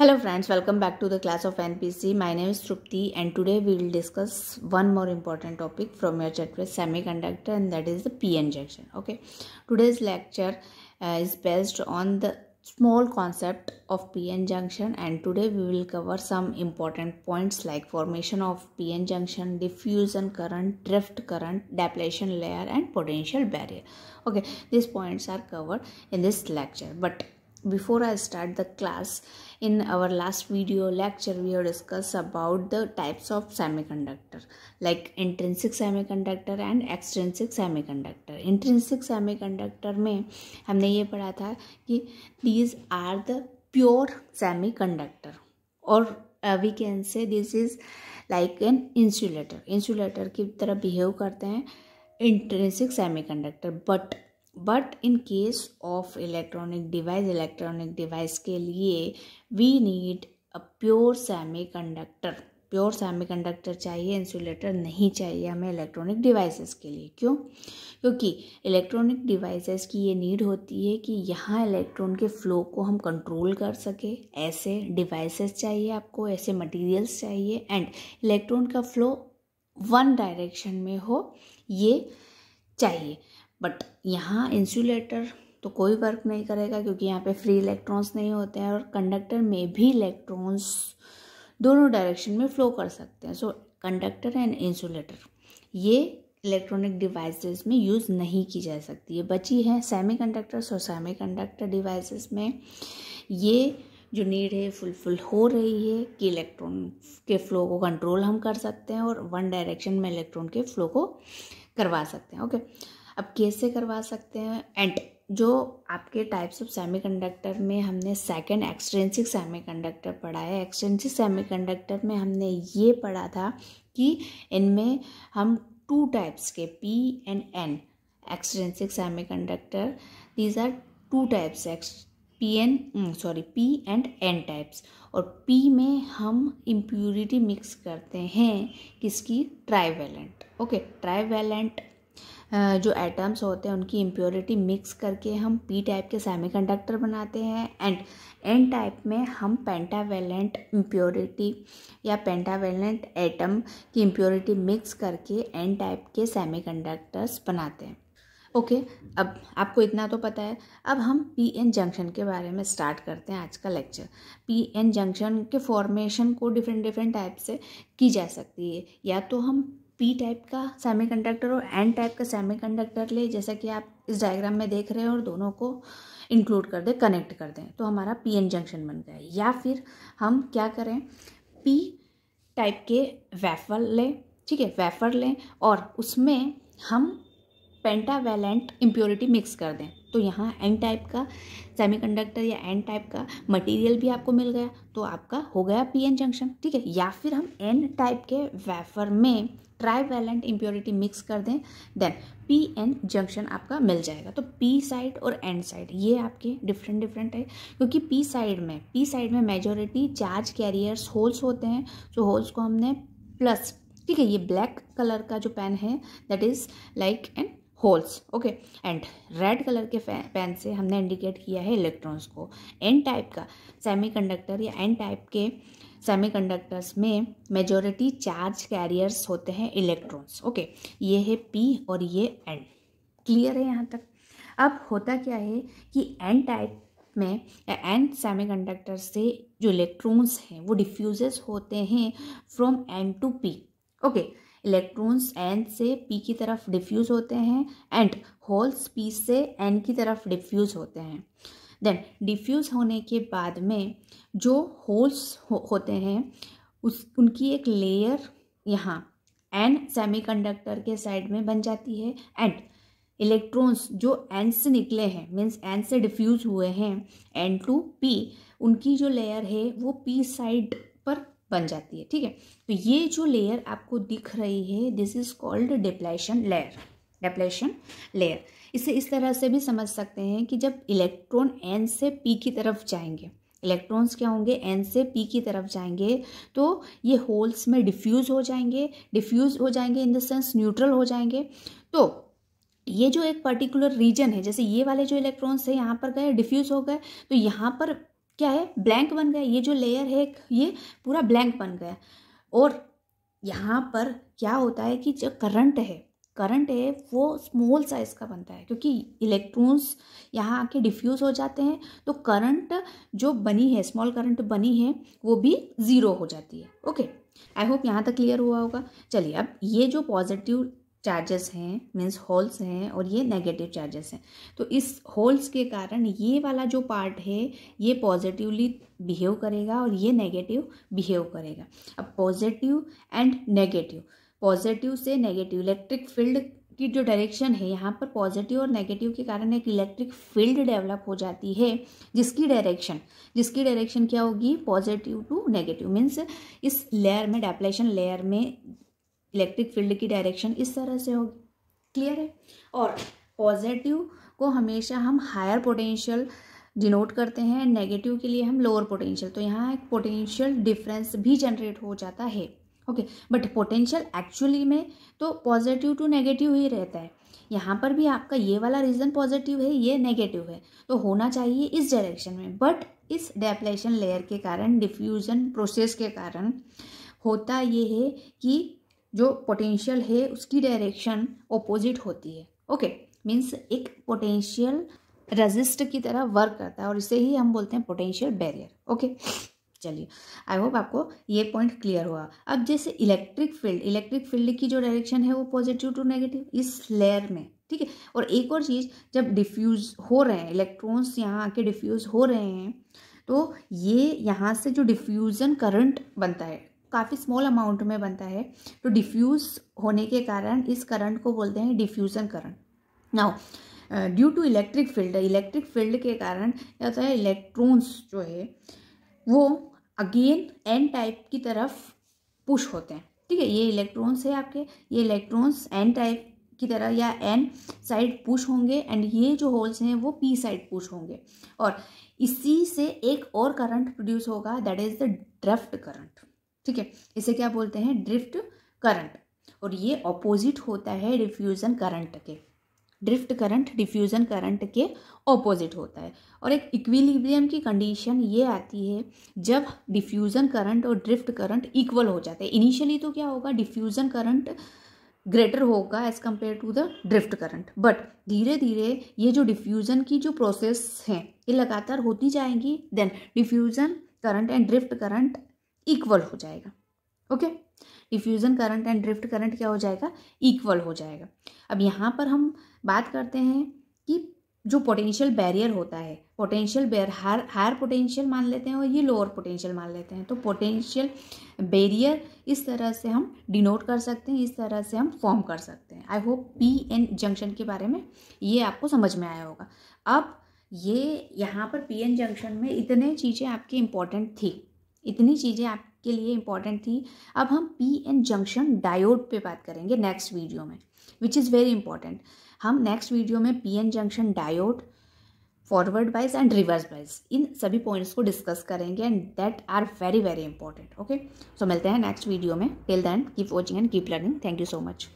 Hello friends, welcome back to the class of NPC. My name is Trupti and today we will discuss one more important topic from your chapter semiconductor and that is the p-n junction. Okay, today's lecture uh, is based on the small concept of p-n junction and today we will cover some important points like formation of p-n junction, diffusion current, drift current, depletion layer and potential barrier. Okay, these points are covered in this lecture but before i start the class in our last video lecture we have discussed about the types of semiconductor like intrinsic semiconductor and extrinsic semiconductor intrinsic semiconductor mein humne ye padha tha ki these are the pure semiconductor or uh, we can say this is like an insulator insulator ki tarah behave karte hain intrinsic semiconductor but but in case of electronic device electronic device के लिए we need a pure semiconductor pure semiconductor चाहिए insulator नहीं चाहिए हमें electronic devices के लिए क्यों क्योंकि इलेक्ट्रॉनिक डिवाइसेस की ये नीड होती है कि यहाँ इलेक्ट्रॉन के फ्लो को हम कंट्रोल कर सके ऐसे डिवाइसेस चाहिए आपको ऐसे मटेरियल्स चाहिए एंड इलेक्ट्रॉन का फ्लो वन डायरेक्शन में हो ये चाहिए बट यहाँ इंसुलेटर तो कोई वर्क नहीं करेगा क्योंकि यहाँ पे फ्री इलेक्ट्रॉन्स नहीं होते हैं और कंडक्टर में भी इलेक्ट्रॉन्स दोनों डायरेक्शन में फ्लो कर सकते हैं सो कंडक्टर एंड इंसुलेटर ये इलेक्ट्रॉनिक डिवाइसेस में यूज़ नहीं की जा सकती है बची है सेमी सेमीकंडक्टर्स और कंडक्टर डिवाइसेस में ये जो नीड है फुलफिल हो रही है कि इलेक्ट्रॉन के फ्लो को कंट्रोल हम कर सकते हैं और वन डायरेक्शन में इलेक्ट्रॉन के फ्लो को करवा सकते हैं ओके okay? अब कैसे करवा सकते हैं एंड जो आपके टाइप्स ऑफ सेमीकंडक्टर में हमने सेकंड एक्सट्रेंसिक सेमीकंडक्टर पढ़ा है एक्सट्रेंसिक सेमीकंडक्टर में हमने ये पढ़ा था कि इनमें हम टू टाइप्स के P and N extrinsic semiconductor these are two types ex P N sorry P and N types और पी में हम इम्प्यूरिटी मिक्स करते हैं किसकी ट्राइवेलेंट ओके ट्राइवेलेंट जो एटम्स होते हैं उनकी इम्प्योरिटी मिक्स करके हम पी टाइप के सेमीकंडक्टर बनाते हैं एंड एन टाइप में हम पेंटावेलेंट इम्प्योरिटी या पेंटावेलेंट एटम की इम्प्योरिटी मिक्स करके एन टाइप के सेमीकंडक्टर्स बनाते हैं ओके okay, अब आपको इतना तो पता है अब हम पी एन जंक्शन के बारे में स्टार्ट करते हैं आज का लेक्चर पी एन जंक्शन के फॉर्मेशन को डिफरेंट डिफरेंट टाइप से की जा सकती है या तो हम पी टाइप का सेमीकंडक्टर और एन टाइप का सेमीकंडक्टर ले जैसा कि आप इस डायग्राम में देख रहे हैं और दोनों को इंक्लूड कर दें कनेक्ट कर दें तो हमारा पी एन जंक्शन बन गया या फिर हम क्या करें पी टाइप के वेफर लें ठीक है वेफर लें और उसमें हम पेंटावेलेंट इम्प्योरिटी मिक्स कर दें तो यहाँ एन टाइप का सेमीकंडक्टर या एन टाइप का मटेरियल भी आपको मिल गया तो आपका हो गया पीएन जंक्शन ठीक है या फिर हम एन टाइप के वेफर में वैलेंट इम्प्योरिटी मिक्स कर दें देन पी एन जंक्शन आपका मिल जाएगा तो पी साइड और एन साइड ये आपके डिफरेंट डिफरेंट है क्योंकि पी साइड में पी साइड में मेजोरिटी चार्ज कैरियर्स होल्स होते हैं सो तो होल्स को हमने प्लस ठीक है ये ब्लैक कलर का जो पेन है that is like N holes okay and red colour के पेन से हमने इंडिकेट किया है इलेक्ट्रॉन्स को एन टाइप का सेमीकंडक्टर या एन टाइप के सेमीकंडक्टर्स में मेजोरिटी चार्ज कैरियर्स होते हैं इलेक्ट्रॉन्स ओके ये है पी और ये एन क्लियर है यहाँ तक अब होता क्या है कि एन टाइप में एन सेमीकंडक्टर से जो इलेक्ट्रॉन्स हैं वो डिफ्यूजेस होते हैं from N to P okay electrons N से पी की तरफ डिफ्यूज़ होते हैं एंड होल्स पी से एन की तरफ डिफ्यूज़ होते हैं देन डिफ्यूज़ होने के बाद में जो होल्स हो, होते हैं उस उनकी एक लेयर यहाँ एन सेमीकंडक्टर के साइड में बन जाती है एंड इलेक्ट्रॉन्स जो एन से निकले हैं मीन्स एन से डिफ्यूज़ हुए हैं एन टू पी उनकी जो लेयर है वो पी साइड पर बन जाती है ठीक है तो ये जो लेयर आपको दिख रही है this is called depletion layer depletion layer इसे इस तरह से भी समझ सकते हैं कि जब इलेक्ट्रॉन एन से पी की तरफ जाएंगे इलेक्ट्रॉन्स क्या होंगे एन से पी की तरफ जाएंगे तो ये होल्स में डिफ्यूज़ हो जाएंगे डिफ्यूज़ हो जाएंगे इन द सेंस न्यूट्रल हो जाएंगे तो ये जो एक पर्टिकुलर रीजन है जैसे ये वाले जो इलेक्ट्रॉन्स है यहाँ पर गए डिफ्यूज़ हो गए तो यहाँ पर क्या है ब्लैंक बन गया ये जो लेयर है ये पूरा ब्लैंक बन गया और यहाँ पर क्या होता है कि जो करंट है करंट है वो स्मॉल साइज़ का बनता है क्योंकि इलेक्ट्रॉन्स यहाँ आके डिफ्यूज़ हो जाते हैं तो करंट जो बनी है स्मॉल करंट बनी है वो भी ज़ीरो हो जाती है ओके आई होप यहाँ तक क्लियर हुआ होगा चलिए अब ये जो पॉजिटिव चार्जेस हैं मीन्स होल्स हैं और ये नेगेटिव चार्जेस हैं तो इस होल्स के कारण ये वाला जो पार्ट है ये पॉजिटिवली बिहेव करेगा और ये नेगेटिव बिहेव करेगा अब पॉजिटिव एंड नेगेटिव पॉजिटिव से नेगेटिव इलेक्ट्रिक फील्ड की जो डायरेक्शन है यहाँ पर पॉजिटिव और नेगेटिव के कारण एक इलेक्ट्रिक फील्ड डेवलप हो जाती है जिसकी डायरेक्शन जिसकी डायरेक्शन क्या होगी पॉजिटिव टू नेगेटिव मीन्स इस लेयर में डेप्लेशन लेयर में इलेक्ट्रिक फील्ड की डायरेक्शन इस तरह से होगी क्लियर है और पॉजिटिव को हमेशा हम हायर पोटेंशियल डिनोट करते हैं नेगेटिव के लिए हम लोअर पोटेंशियल तो यहाँ एक पोटेंशियल डिफरेंस भी जनरेट हो जाता है ओके बट पोटेंशियल एक्चुअली में तो पॉजिटिव टू नेगेटिव ही रहता है यहाँ पर भी आपका ये वाला रीजन पॉजिटिव है ये नेगेटिव है तो होना चाहिए इस डायरेक्शन में बट इस डेफलेशन लेयर के कारण डिफ्यूजन प्रोसेस के कारण होता ये है कि जो पोटेंशियल है उसकी डायरेक्शन ओपोजिट होती है ओके मीन्स एक पोटेंशियल रजिस्ट की तरह वर्क करता है और इसे ही हम बोलते हैं पोटेंशियल बैरियर ओके चलिए आई होप आपको ये पॉइंट क्लियर हुआ अब जैसे इलेक्ट्रिक फील्ड इलेक्ट्रिक फील्ड की जो डायरेक्शन है वो पॉजिटिव टू नेगेटिव इस लेयर में ठीक है और एक और चीज़ जब डिफ्यूज हो रहे हैं इलेक्ट्रॉन्स यहाँ आके डिफ्यूज हो रहे हैं तो ये यहाँ से जो डिफ्यूज़न करंट बनता है काफ़ी स्मॉल अमाउंट में बनता है तो डिफ्यूज़ होने के कारण इस करंट को बोलते हैं diffusion current now due to electric field electric field के कारण क्या होता है इलेक्ट्रॉन्स जो है वो अगेन एन टाइप की तरफ पुश होते हैं ठीक है ये इलेक्ट्रॉन्स है आपके ये इलेक्ट्रॉन्स एन टाइप की तरह या एन साइड पुश होंगे एंड ये जो होल्स हैं वो पी साइड पुश होंगे और इसी से एक और करंट प्रोड्यूस होगा that is the drift current ठीक है इसे क्या बोलते हैं ड्रिफ्ट करंट और ये ऑपोजिट होता है डिफ्यूज़न करंट के ड्रिफ्ट करंट डिफ्यूज़न करंट के ऑपोजिट होता है और एक इक्विलिब्रियम की कंडीशन ये आती है जब डिफ्यूज़न करंट और ड्रिफ्ट करंट इक्वल हो जाते हैं इनिशियली तो क्या होगा डिफ्यूज़न करंट ग्रेटर होगा as compare to the drift current but धीरे धीरे ये जो डिफ्यूज़न की जो प्रोसेस हैं ये लगातार होती जाएंगी then diffusion current and drift current equal हो जाएगा okay diffusion current and drift current क्या हो जाएगा इक्वल हो जाएगा अब यहाँ पर हम बात करते हैं कि जो पोटेंशियल बैरियर होता है पोटेंशियल बैर हायर हायर पोटेंशियल मान लेते हैं और ये लोअर पोटेंशियल मान लेते हैं तो पोटेंशियल बैरियर इस तरह से हम डिनोट कर सकते हैं इस तरह से हम फॉर्म कर सकते हैं I hope P N junction के बारे में ये आपको समझ में आया होगा अब ये यहाँ पर पी एन जंक्शन में इतने चीज़ें आपकी इंपॉर्टेंट थी इतनी चीज़ें आपके लिए इंपॉर्टेंट थी अब हम पी एन जंक्शन डायोड पे बात करेंगे नेक्स्ट वीडियो में विच इज़ वेरी इंपॉर्टेंट हम नेक्स्ट वीडियो में P N junction diode forward wise and reverse wise इन सभी पॉइंट्स को डिस्कस करेंगे and that are very very important okay so मिलते हैं नेक्स्ट वीडियो में till then keep watching and keep learning thank you so much